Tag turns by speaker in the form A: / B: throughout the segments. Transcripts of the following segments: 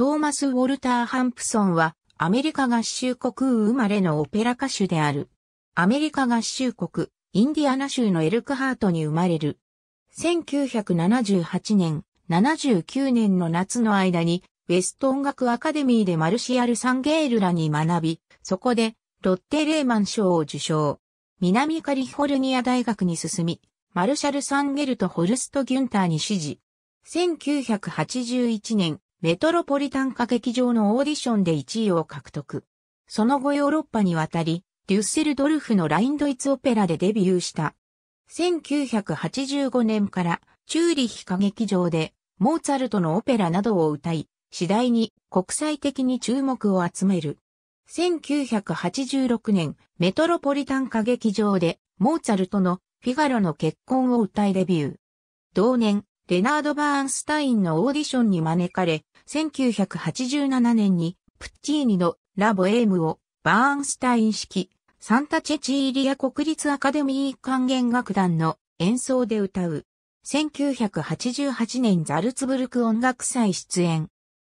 A: トーマス・ウォルター・ハンプソンは、アメリカ合衆国生まれのオペラ歌手である。アメリカ合衆国、インディアナ州のエルクハートに生まれる。1978年、79年の夏の間に、ウェスト音楽アカデミーでマルシアル・サンゲールらに学び、そこで、ロッテ・レーマン賞を受賞。南カリフォルニア大学に進み、マルシャル・サンゲルとホルスト・ギュンターに指示。1981年、メトロポリタン歌劇場のオーディションで1位を獲得。その後ヨーロッパに渡り、デュッセルドルフのラインドイツオペラでデビューした。1985年からチューリヒ歌劇場でモーツァルトのオペラなどを歌い、次第に国際的に注目を集める。1986年、メトロポリタン歌劇場でモーツァルトのフィガロの結婚を歌いデビュー。同年、レナード・バーンスタインのオーディションに招かれ、1987年にプッチーニのラ・ボエームをバーンスタイン式サンタチェチーリア国立アカデミー管弦楽団の演奏で歌う。1988年ザルツブルク音楽祭出演。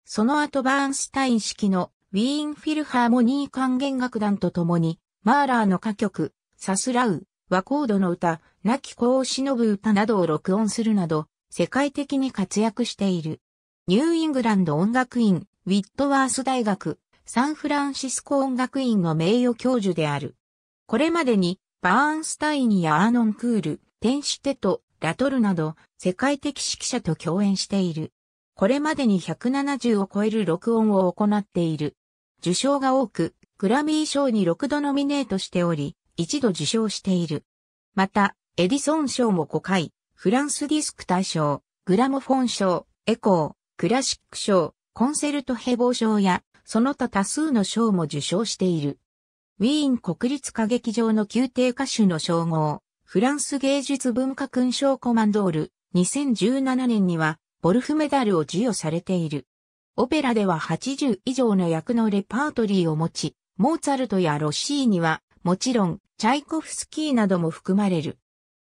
A: その後バーンスタイン式のウィーンフィルハーモニー管弦楽団と共にマーラーの歌曲、サスラウ、ワコードの歌、亡き子を忍ぶ歌などを録音するなど、世界的に活躍している。ニューイングランド音楽院、ウィットワース大学、サンフランシスコ音楽院の名誉教授である。これまでに、バーンスタインやアーノン・クール、テンシテト、ラトルなど、世界的指揮者と共演している。これまでに170を超える録音を行っている。受賞が多く、グラミー賞に6度ノミネートしており、一度受賞している。また、エディソン賞も5回、フランスディスク大賞、グラモフォン賞、エコー、クラシック賞、コンセルトヘボー賞や、その他多数の賞も受賞している。ウィーン国立歌劇場の宮廷歌手の称号、フランス芸術文化勲章コマンドール、2017年には、ボルフメダルを授与されている。オペラでは80以上の役のレパートリーを持ち、モーツァルトやロッシーには、もちろん、チャイコフスキーなども含まれる。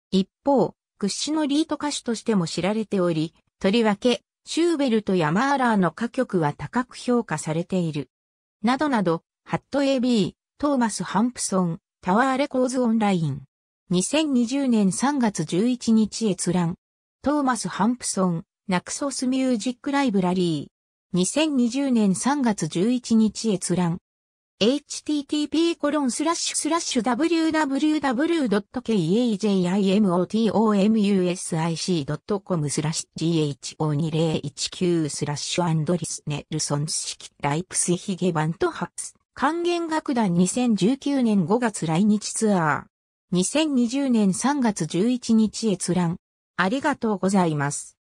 A: 一方、屈指のリート歌手としても知られており、とりわけ、シューベルトやマーラーの歌曲は高く評価されている。などなど、ハット AB、トーマス・ハンプソン、タワーレコーズオンライン。2020年3月11日閲覧。トーマス・ハンプソン、ナクソス・ミュージック・ライブラリー。2020年3月11日閲覧。http://www.kajimotomusic.com スラッシュ GHO2019 スラッシュアンドリス・ネルソン式ライプスヒゲバントハス。管弦楽団2019年5月来日ツアー。2020年3月11日閲覧。ありがとうございます。